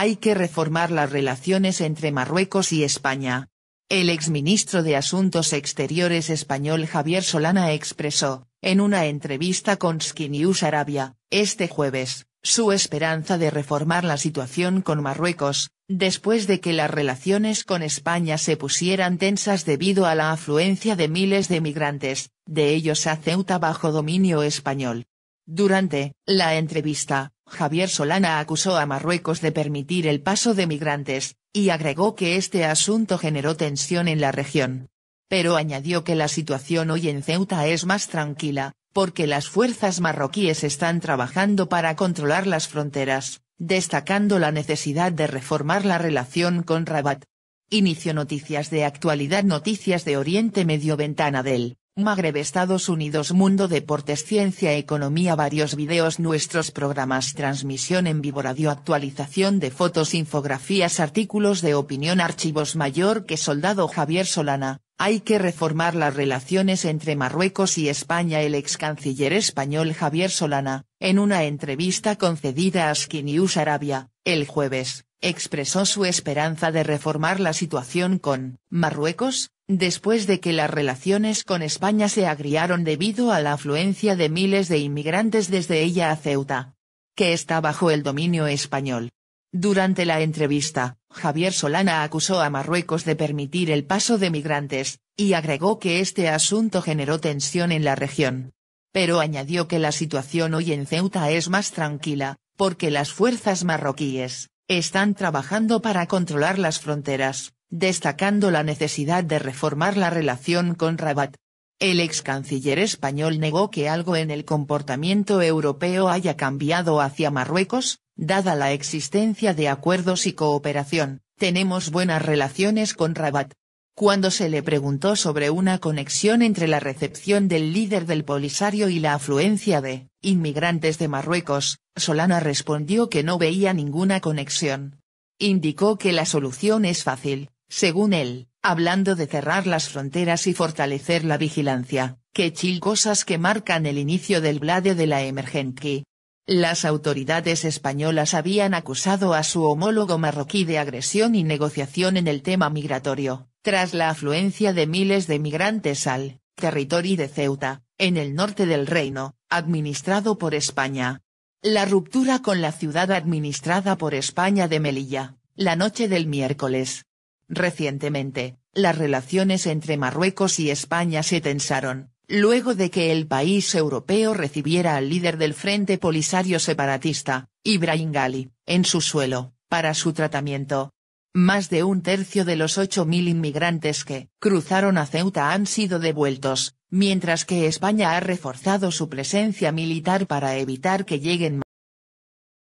hay que reformar las relaciones entre Marruecos y España. El exministro de Asuntos Exteriores español Javier Solana expresó, en una entrevista con Sky News Arabia, este jueves, su esperanza de reformar la situación con Marruecos, después de que las relaciones con España se pusieran tensas debido a la afluencia de miles de migrantes, de ellos a Ceuta bajo dominio español. Durante la entrevista, Javier Solana acusó a Marruecos de permitir el paso de migrantes, y agregó que este asunto generó tensión en la región. Pero añadió que la situación hoy en Ceuta es más tranquila, porque las fuerzas marroquíes están trabajando para controlar las fronteras, destacando la necesidad de reformar la relación con Rabat. Inicio Noticias de Actualidad Noticias de Oriente Medio Ventana del Magreb Estados Unidos Mundo Deportes Ciencia Economía Varios videos Nuestros programas Transmisión en vivo Radio Actualización de fotos Infografías Artículos de opinión Archivos Mayor que Soldado Javier Solana hay que reformar las relaciones entre Marruecos y España. El ex canciller español Javier Solana, en una entrevista concedida a Sky News Arabia, el jueves, expresó su esperanza de reformar la situación con Marruecos, Después de que las relaciones con España se agriaron debido a la afluencia de miles de inmigrantes desde ella a Ceuta. Que está bajo el dominio español. Durante la entrevista, Javier Solana acusó a Marruecos de permitir el paso de migrantes, y agregó que este asunto generó tensión en la región. Pero añadió que la situación hoy en Ceuta es más tranquila, porque las fuerzas marroquíes, están trabajando para controlar las fronteras, destacando la necesidad de reformar la relación con Rabat. El ex canciller español negó que algo en el comportamiento europeo haya cambiado hacia Marruecos, dada la existencia de acuerdos y cooperación, tenemos buenas relaciones con Rabat. Cuando se le preguntó sobre una conexión entre la recepción del líder del Polisario y la afluencia de inmigrantes de Marruecos, Solana respondió que no veía ninguna conexión. Indicó que la solución es fácil, según él, hablando de cerrar las fronteras y fortalecer la vigilancia, que chil cosas que marcan el inicio del blade de la emergencia. Las autoridades españolas habían acusado a su homólogo marroquí de agresión y negociación en el tema migratorio, tras la afluencia de miles de migrantes al territorio de Ceuta, en el norte del reino, administrado por España. La ruptura con la ciudad administrada por España de Melilla, la noche del miércoles, Recientemente, las relaciones entre Marruecos y España se tensaron, luego de que el país europeo recibiera al líder del Frente Polisario Separatista, Ibrahim Gali, en su suelo, para su tratamiento. Más de un tercio de los 8.000 inmigrantes que cruzaron a Ceuta han sido devueltos, mientras que España ha reforzado su presencia militar para evitar que lleguen